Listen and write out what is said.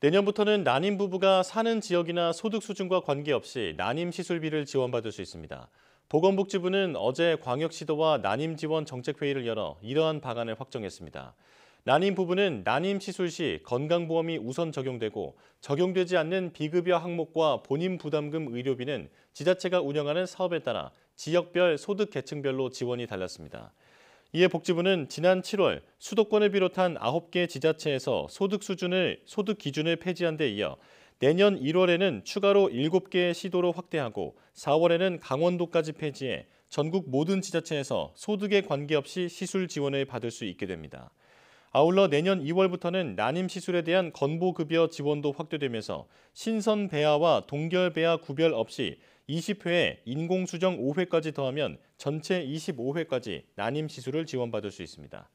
내년부터는 난임 부부가 사는 지역이나 소득 수준과 관계없이 난임 시술비를 지원받을 수 있습니다. 보건복지부는 어제 광역시도와 난임 지원 정책회의를 열어 이러한 방안을 확정했습니다. 난임 부부는 난임 시술 시 건강보험이 우선 적용되고 적용되지 않는 비급여 항목과 본인 부담금 의료비는 지자체가 운영하는 사업에 따라 지역별 소득 계층별로 지원이 달랐습니다. 이에 복지부는 지난 7월 수도권을 비롯한 9개 지자체에서 소득 수준을 소득 기준을 폐지한 데 이어 내년 1월에는 추가로 7개의 시도로 확대하고 4월에는 강원도까지 폐지해 전국 모든 지자체에서 소득에 관계없이 시술 지원을 받을 수 있게 됩니다. 아울러 내년 2월부터는 난임 시술에 대한 건보급여 지원도 확대되면서 신선 배아와 동결 배아 구별 없이 20회에 인공수정 5회까지 더하면 전체 25회까지 난임 시술을 지원받을 수 있습니다.